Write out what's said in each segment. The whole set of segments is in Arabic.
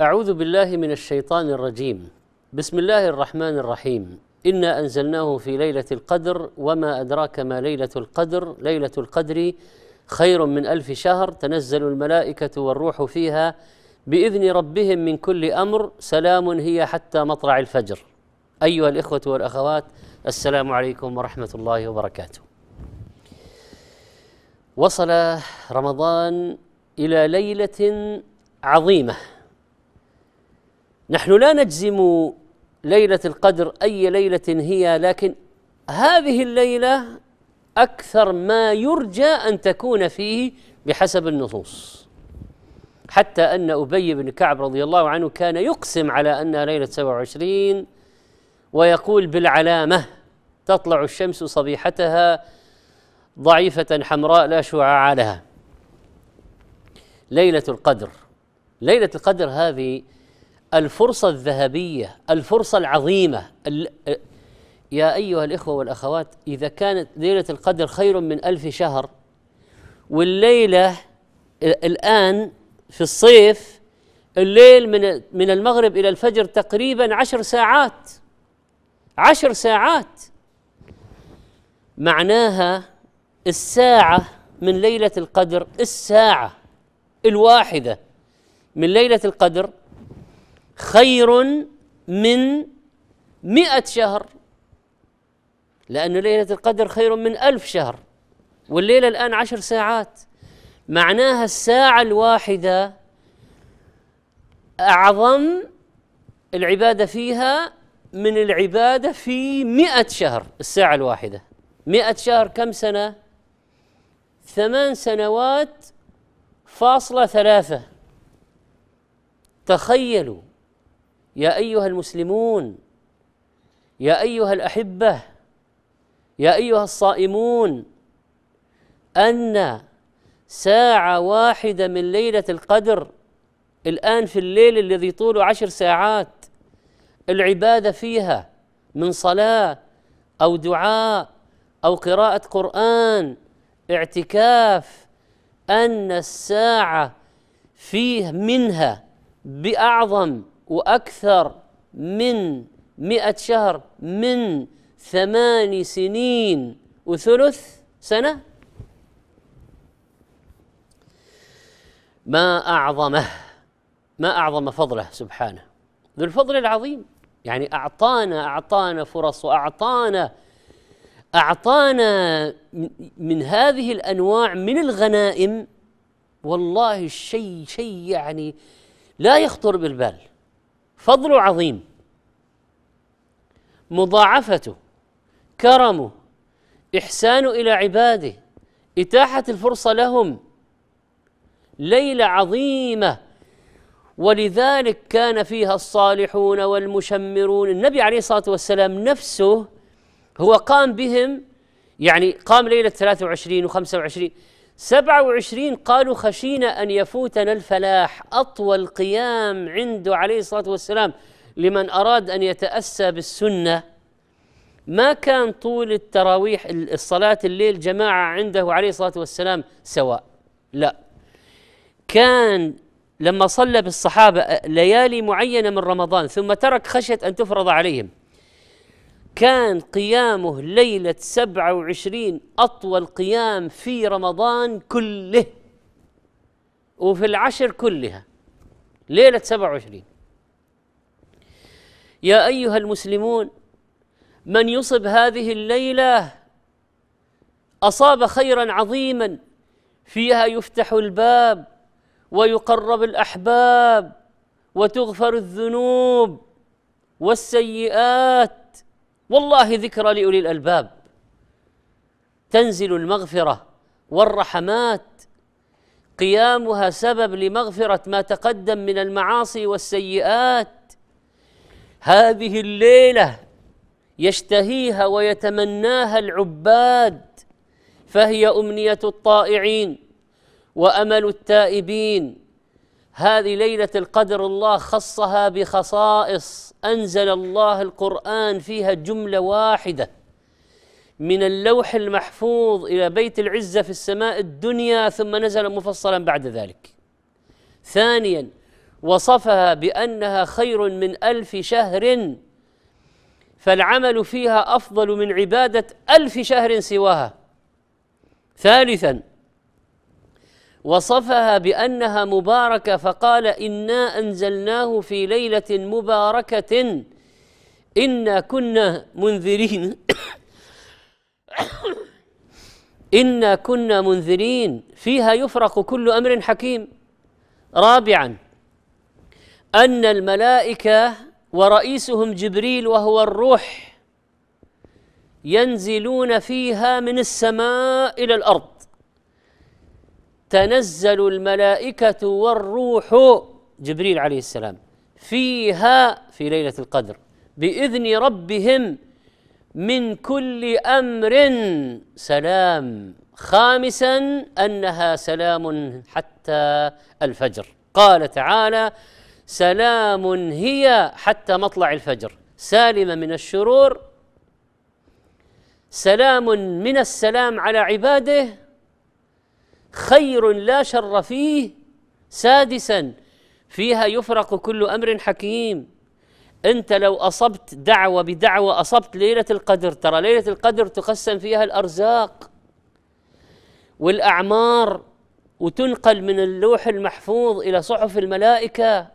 أعوذ بالله من الشيطان الرجيم بسم الله الرحمن الرحيم إنا أنزلناه في ليلة القدر وما أدراك ما ليلة القدر ليلة القدر خير من ألف شهر تنزل الملائكة والروح فيها بإذن ربهم من كل أمر سلام هي حتى مطلع الفجر أيها الإخوة والأخوات السلام عليكم ورحمة الله وبركاته وصل رمضان إلى ليلة عظيمة نحن لا نجزم ليله القدر اي ليله هي لكن هذه الليله اكثر ما يرجى ان تكون فيه بحسب النصوص حتى ان ابي بن كعب رضي الله عنه كان يقسم على انها ليله 27 ويقول بالعلامه تطلع الشمس صبيحتها ضعيفه حمراء لا شعاع لها ليله القدر ليله القدر هذه الفرصة الذهبية الفرصة العظيمة يا أيها الإخوة والأخوات إذا كانت ليلة القدر خير من ألف شهر والليلة الآن في الصيف الليل من من المغرب إلى الفجر تقريبا عشر ساعات عشر ساعات معناها الساعة من ليلة القدر الساعة الواحدة من ليلة القدر خير من مئة شهر لأن ليلة القدر خير من ألف شهر والليلة الآن عشر ساعات معناها الساعة الواحدة أعظم العبادة فيها من العبادة في مئة شهر الساعة الواحدة مئة شهر كم سنة ثمان سنوات فاصلة ثلاثة تخيلوا يا ايها المسلمون يا ايها الاحبه يا ايها الصائمون ان ساعه واحده من ليله القدر الان في الليل الذي طوله عشر ساعات العباده فيها من صلاه او دعاء او قراءه قران اعتكاف ان الساعه فيه منها باعظم وأكثر من مئة شهر من ثمان سنين وثلث سنة ما أعظمه ما أعظم فضله سبحانه ذو الفضل العظيم يعني أعطانا أعطانا فرص وأعطانا أعطانا من هذه الأنواع من الغنائم والله الشيء شيء يعني لا يخطر بالبال فضله عظيم مضاعفته كرمه احسانه الى عباده اتاحه الفرصه لهم ليله عظيمه ولذلك كان فيها الصالحون والمشمرون النبي عليه الصلاه والسلام نفسه هو قام بهم يعني قام ليله 23 و25 سبعة وعشرين قالوا خشينا أن يفوتنا الفلاح أطول قيام عنده عليه الصلاة والسلام لمن أراد أن يتأسى بالسنة ما كان طول التراويح الصلاة الليل جماعة عنده عليه الصلاة والسلام سواء لا كان لما صلى بالصحابة آه، ليالي معينة من رمضان ثم ترك خشية أن تفرض عليهم كان قيامه ليلة سبعة وعشرين أطول قيام في رمضان كله وفي العشر كلها ليلة سبعة وعشرين يا أيها المسلمون من يصب هذه الليلة أصاب خيرا عظيما فيها يفتح الباب ويقرب الأحباب وتغفر الذنوب والسيئات والله ذكرى لاولي الالباب تنزل المغفره والرحمات قيامها سبب لمغفره ما تقدم من المعاصي والسيئات هذه الليله يشتهيها ويتمناها العباد فهي امنيه الطائعين وامل التائبين هذه ليلة القدر الله خصها بخصائص أنزل الله القرآن فيها جملة واحدة من اللوح المحفوظ إلى بيت العزة في السماء الدنيا ثم نزل مفصلا بعد ذلك ثانيا وصفها بأنها خير من ألف شهر فالعمل فيها أفضل من عبادة ألف شهر سواها ثالثا وصفها بأنها مباركة فقال إنا أنزلناه في ليلة مباركة إنا كنا منذرين إنا كنا منذرين فيها يفرق كل أمر حكيم رابعا أن الملائكة ورئيسهم جبريل وهو الروح ينزلون فيها من السماء إلى الأرض تنزل الملائكة والروح جبريل عليه السلام فيها في ليلة القدر بإذن ربهم من كل أمر سلام خامسا أنها سلام حتى الفجر قال تعالى سلام هي حتى مطلع الفجر سالمة من الشرور سلام من السلام على عباده خير لا شر فيه سادسا فيها يفرق كل امر حكيم انت لو اصبت دعوه بدعوه اصبت ليله القدر ترى ليله القدر تقسم فيها الارزاق والاعمار وتنقل من اللوح المحفوظ الى صحف الملائكه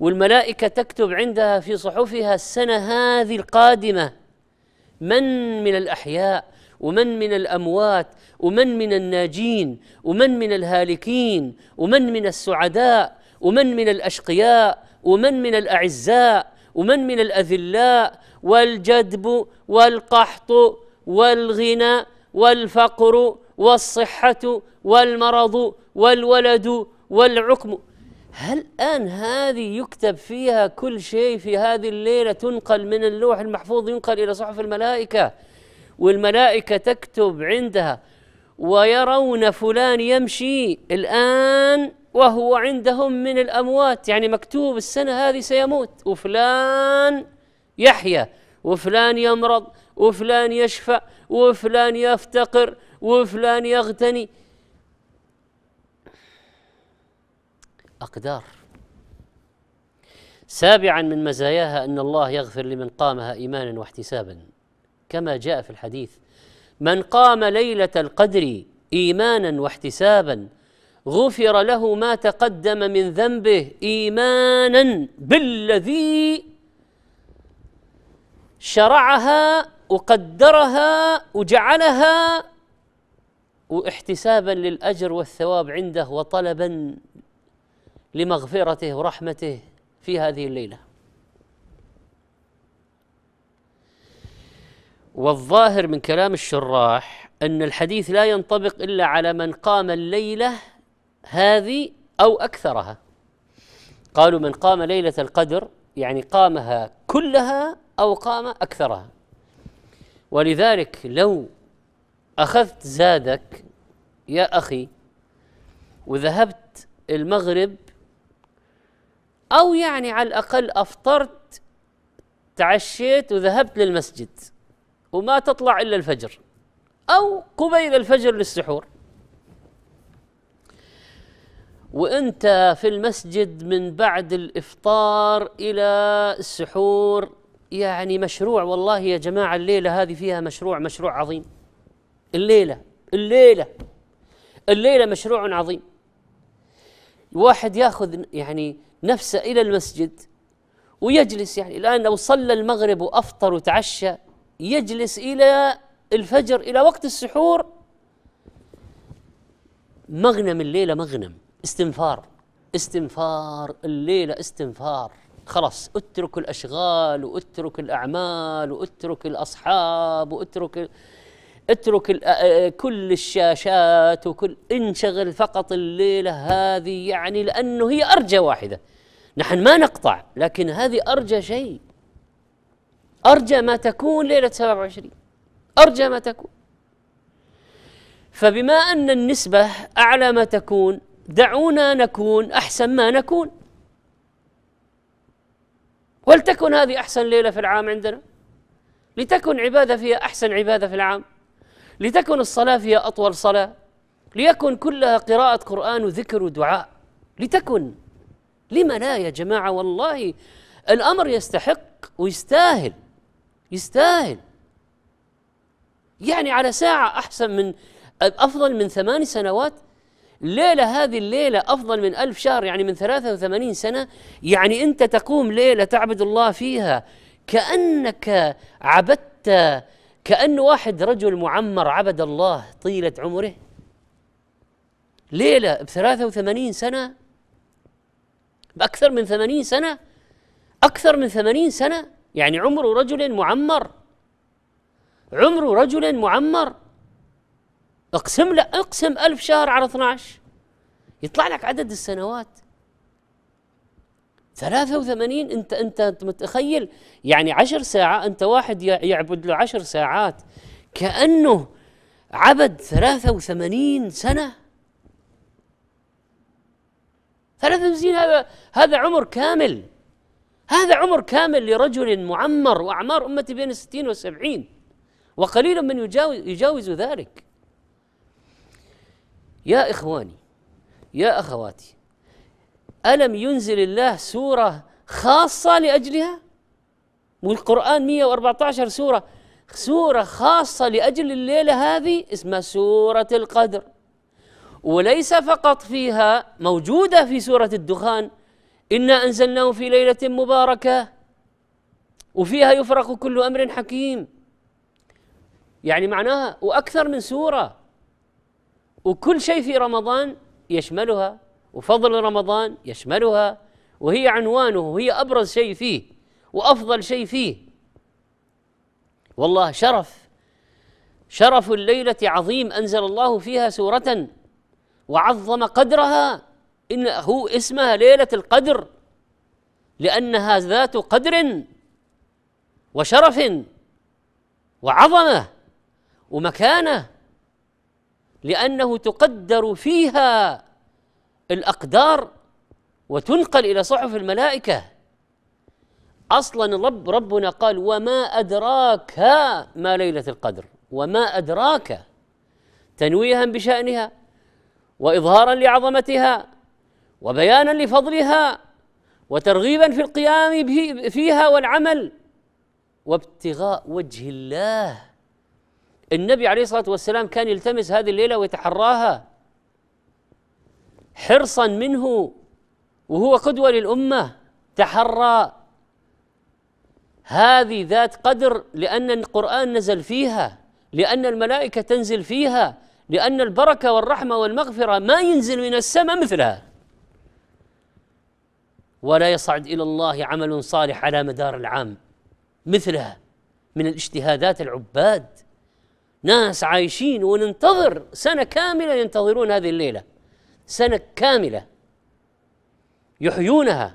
والملائكه تكتب عندها في صحفها السنه هذه القادمه من من الاحياء ومن من الأموات ومن من الناجين ومن من الهالكين ومن من السعداء ومن من الأشقياء ومن من الأعزاء ومن من الأذلاء والجدب والقحط والغنى والفقر والصحة والمرض والولد والعقم هل الآن هذه يكتب فيها كل شيء في هذه الليلة تنقل من اللوح المحفوظ ينقل إلى صحف الملائكة والملائكة تكتب عندها ويرون فلان يمشي الآن وهو عندهم من الأموات يعني مكتوب السنة هذه سيموت وفلان يحيا وفلان يمرض وفلان يشفى وفلان يفتقر وفلان يغتني أقدار سابعا من مزاياها أن الله يغفر لمن قامها إيمانا واحتسابا كما جاء في الحديث من قام ليله القدر ايمانا واحتسابا غفر له ما تقدم من ذنبه ايمانا بالذي شرعها وقدرها وجعلها واحتسابا للاجر والثواب عنده وطلبا لمغفرته ورحمته في هذه الليله والظاهر من كلام الشراح أن الحديث لا ينطبق إلا على من قام الليلة هذه أو أكثرها قالوا من قام ليلة القدر يعني قامها كلها أو قام أكثرها ولذلك لو أخذت زادك يا أخي وذهبت المغرب أو يعني على الأقل أفطرت تعشيت وذهبت للمسجد وما تطلع إلا الفجر أو قبيل الفجر للسحور وانت في المسجد من بعد الافطار الى السحور يعني مشروع والله يا جماعه الليله هذه فيها مشروع مشروع عظيم الليله الليله الليله مشروع عظيم واحد ياخذ يعني نفسه الى المسجد ويجلس يعني الان لو صلى المغرب وافطر وتعشى يجلس إلى الفجر إلى وقت السحور مغنم الليلة مغنم استنفار استنفار الليلة استنفار خلاص اترك الأشغال واترك الأعمال واترك الأصحاب واترك اترك آه، آه، كل الشاشات وكل انشغل فقط الليلة هذه يعني لأنه هي أرجى واحدة نحن ما نقطع لكن هذه أرجى شيء أرجى ما تكون ليلة 27 أرجى ما تكون فبما أن النسبة أعلى ما تكون دعونا نكون أحسن ما نكون ولتكن هذه أحسن ليلة في العام عندنا لتكن عبادة فيها أحسن عبادة في العام لتكن الصلاة فيها أطول صلاة ليكن كلها قراءة قرآن وذكر ودعاء لتكن لم لا يا جماعة والله الأمر يستحق ويستاهل يستاهل يعني على ساعة أحسن من أفضل من ثمان سنوات ليلة هذه الليلة أفضل من ألف شهر يعني من ثلاثة وثمانين سنة يعني أنت تقوم ليلة تعبد الله فيها كأنك عبدت كأن واحد رجل معمر عبد الله طيلة عمره ليلة بثلاثة وثمانين سنة بأكثر من ثمانين سنة أكثر من ثمانين سنة يعني عمر رجل معمر عمر رجل معمر اقسم لا اقسم ألف شهر على 12 يطلع لك عدد السنوات 83 انت انت متخيل يعني 10 ساعات انت واحد يعبد له 10 ساعات كأنه عبد 83 سنة 83 هذا هذا عمر كامل هذا عمر كامل لرجل معمر وأعمار أمتي بين الستين والسبعين وقليل من يجاوز, يجاوز ذلك يا إخواني يا أخواتي ألم ينزل الله سورة خاصة لأجلها والقرآن 114 سورة سورة خاصة لأجل الليلة هذه اسمها سورة القدر وليس فقط فيها موجودة في سورة الدخان إنا أنزلناه في ليلة مباركة وفيها يفرق كل أمر حكيم يعني معناها وأكثر من سورة وكل شيء في رمضان يشملها وفضل رمضان يشملها وهي عنوانه وهي أبرز شيء فيه وأفضل شيء فيه والله شرف شرف الليلة عظيم أنزل الله فيها سورة وعظم قدرها إن هو اسمها ليلة القدر لأنها ذات قدر وشرف وعظمة ومكانة لأنه تقدر فيها الأقدار وتنقل إلى صحف الملائكة أصلا رب ربنا قال وما أدراك ما ليلة القدر وما أدراك تنويها بشأنها وإظهارا لعظمتها وبيانا لفضلها وترغيبا في القيام فيها والعمل وابتغاء وجه الله النبي عليه الصلاه والسلام كان يلتمس هذه الليله ويتحراها حرصا منه وهو قدوه للامه تحرى هذه ذات قدر لان القران نزل فيها لان الملائكه تنزل فيها لان البركه والرحمه والمغفره ما ينزل من السماء مثلها ولا يصعد الى الله عمل صالح على مدار العام مثلها من الاجتهادات العباد ناس عايشين وننتظر سنه كامله ينتظرون هذه الليله سنه كامله يحيونها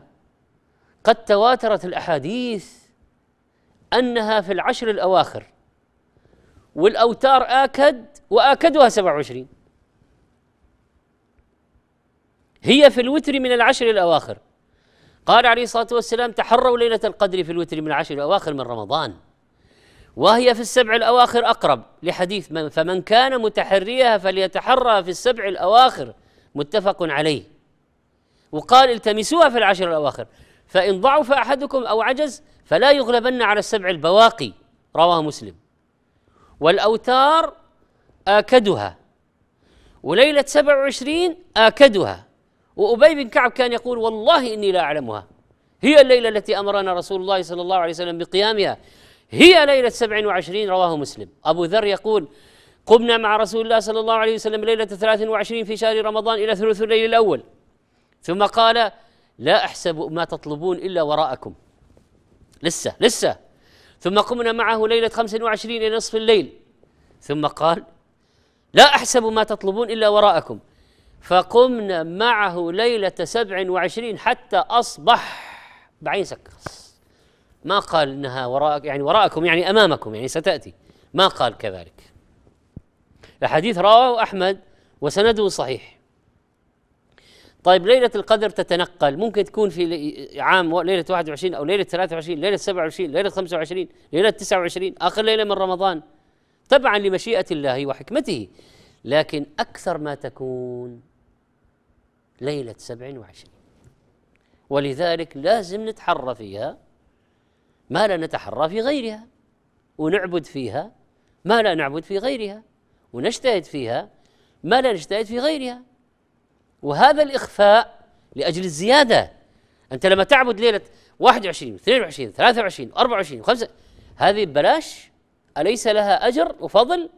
قد تواترت الاحاديث انها في العشر الاواخر والاوتار اكد واكدها 27 هي في الوتر من العشر الاواخر قال عليه الصلاة والسلام تحروا ليلة القدر في الوتر من العشر الأواخر من رمضان وهي في السبع الأواخر أقرب لحديث من فمن كان متحريها فليتحرها في السبع الأواخر متفق عليه وقال التمسوها في العشر الأواخر فإن ضعف أحدكم أو عجز فلا يغلبن على السبع البواقي رواه مسلم والأوتار آكدها وليلة 27 آكدها وأبي بن كعب كان يقول والله إني لا أعلمها هي الليلة التي أمرنا رسول الله صلى الله عليه وسلم بقيامها هي ليلة سبع وعشرين رواه مسلم أبو ذر يقول قمنا مع رسول الله صلى الله عليه وسلم ليلة ثلاث وعشرين في شهر رمضان إلى ثلث الليل الأول ثم قال لا أحسب ما تطلبون إلا وراءكم لسه لسه ثم قمنا معه ليلة خمس وعشرين إلى نصف الليل ثم قال لا أحسب ما تطلبون إلا وراءكم فقمنا معه ليلة سبع وعشرين حتى أصبح بعين سكر ما قال إنها وراءك يعني وراءكم يعني أمامكم يعني ستأتي ما قال كذلك الحديث رواه أحمد وسنده صحيح طيب ليلة القدر تتنقل ممكن تكون في عام ليلة 21 أو ليلة 23 ليلة 27 ليلة 25 ليلة 29 آخر ليلة من رمضان تبعا لمشيئة الله وحكمته لكن أكثر ما تكون ليلة سبع وعشرين ولذلك لازم نتحرى فيها ما لا نتحرى في غيرها ونعبد فيها ما لا نعبد في غيرها ونجتهد فيها ما لا نجتهد في غيرها وهذا الإخفاء لأجل الزيادة أنت لما تعبد ليلة 21 22 23 24 5 هذه ببلاش أليس لها أجر وفضل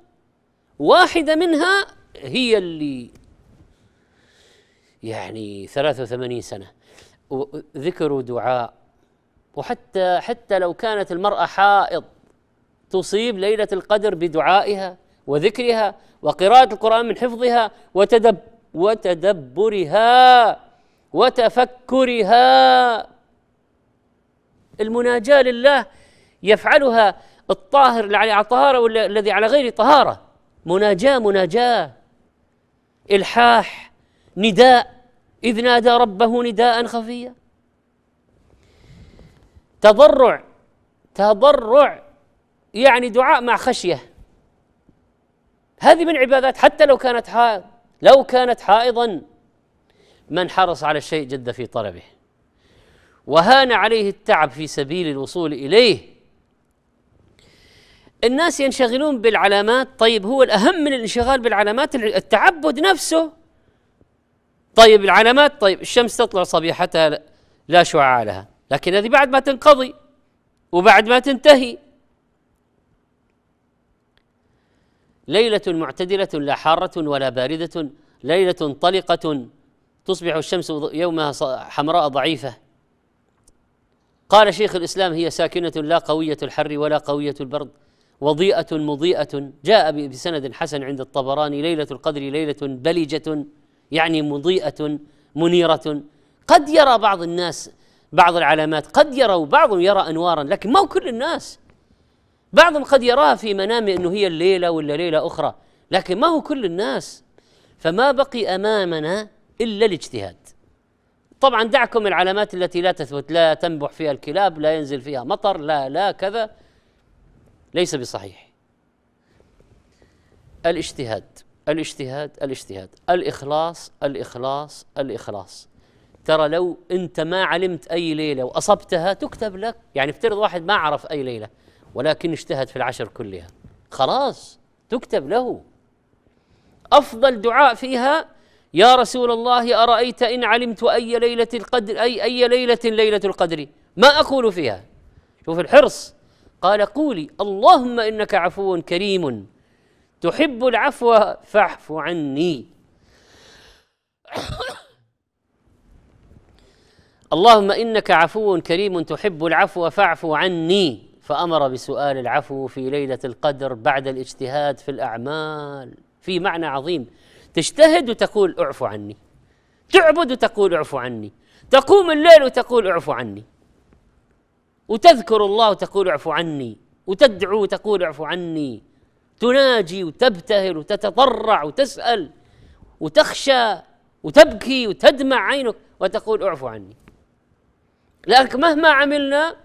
واحدة منها هي اللي يعني 83 سنة ذكر ودعاء وحتى حتى لو كانت المرأة حائض تصيب ليلة القدر بدعائها وذكرها وقراءة القرآن من حفظها وتدب وتدبرها وتفكرها المناجاة لله يفعلها الطاهر على طهارة والذي على غير طهارة مناجاة مناجاة إلحاح نداء إذ نادى ربه نداء خفيا تضرع تضرع يعني دعاء مع خشية هذه من عبادات حتى لو كانت حائض لو كانت حائضا من حرص على الشيء جد في طلبه وهان عليه التعب في سبيل الوصول إليه الناس ينشغلون بالعلامات طيب هو الأهم من الانشغال بالعلامات التعبد نفسه طيب العلامات طيب الشمس تطلع صبيحتها لا شعاع لها لكن هذه بعد ما تنقضي وبعد ما تنتهي ليلة معتدلة لا حارة ولا باردة ليلة طلقة تصبح الشمس يومها حمراء ضعيفة قال شيخ الإسلام هي ساكنة لا قوية الحر ولا قوية البرد وضيئة مضيئة جاء بسند حسن عند الطبراني ليلة القدر ليلة بلجة يعني مضيئه منيره قد يرى بعض الناس بعض العلامات قد يروا بعضهم يرى انوارا لكن ما هو كل الناس بعضهم قد يراها في منامه انه هي الليله ولا ليله اخرى لكن ما هو كل الناس فما بقي امامنا الا الاجتهاد طبعا دعكم العلامات التي لا تثبت لا تنبح فيها الكلاب لا ينزل فيها مطر لا لا كذا ليس بصحيح الاجتهاد الاجتهاد الاجتهاد الإخلاص الإخلاص الإخلاص ترى لو أنت ما علمت أي ليلة وأصبتها تكتب لك يعني افترض واحد ما عرف أي ليلة ولكن اجتهد في العشر كلها خلاص تكتب له أفضل دعاء فيها يا رسول الله أرأيت إن علمت أي ليلة القدر أي أي ليلة ليلة القدر ما أقول فيها شوف الحرص قال قولي اللهم إنك عفو كريم تحب العفو فاعف عني اللهم انك عفو كريم تحب العفو فاعف عني فامر بسؤال العفو في ليله القدر بعد الاجتهاد في الاعمال في معنى عظيم تجتهد وتقول اعفو عني تعبد وتقول اعفو عني تقوم الليل وتقول اعفو عني وتذكر الله وتقول اعفو عني وتدعو وتقول اعفو عني تناجي وتبتهل وتتضرع وتسأل وتخشى وتبكي وتدمع عينك وتقول اعفو عني لأنك مهما عملنا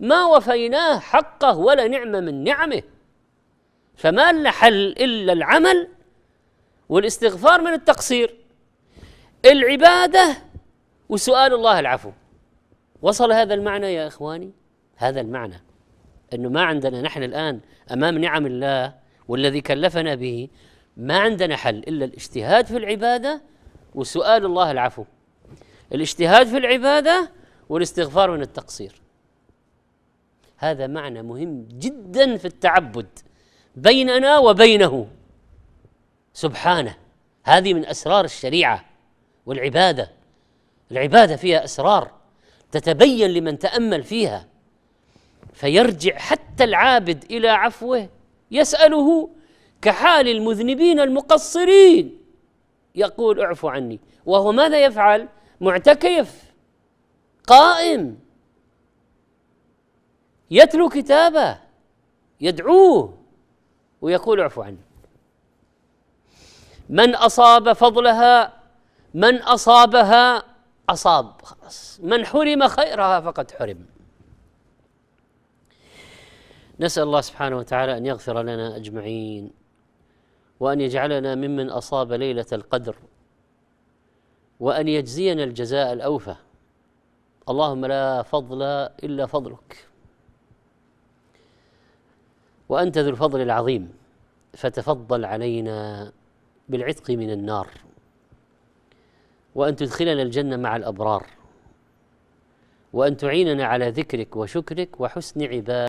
ما وفيناه حقه ولا نعمة من نعمه فما لنا حل إلا العمل والاستغفار من التقصير العبادة وسؤال الله العفو وصل هذا المعنى يا إخواني هذا المعنى أنه ما عندنا نحن الآن أمام نعم الله والذي كلفنا به ما عندنا حل الا الاجتهاد في العباده وسؤال الله العفو الاجتهاد في العباده والاستغفار من التقصير هذا معنى مهم جدا في التعبد بيننا وبينه سبحانه هذه من اسرار الشريعه والعباده العباده فيها اسرار تتبين لمن تامل فيها فيرجع حتى العابد الى عفوه يسأله كحال المذنبين المقصرين يقول اعفو عني وهو ماذا يفعل معتكف قائم يتلو كتابه يدعوه ويقول اعفو عني من اصاب فضلها من اصابها اصاب خلاص من حرم خيرها فقد حرم نسأل الله سبحانه وتعالى أن يغفر لنا أجمعين وأن يجعلنا ممن أصاب ليلة القدر وأن يجزينا الجزاء الأوفى اللهم لا فضل إلا فضلك وأنت ذو الفضل العظيم فتفضل علينا بالعتق من النار وأن تدخلنا الجنة مع الأبرار وأن تعيننا على ذكرك وشكرك وحسن عبادتك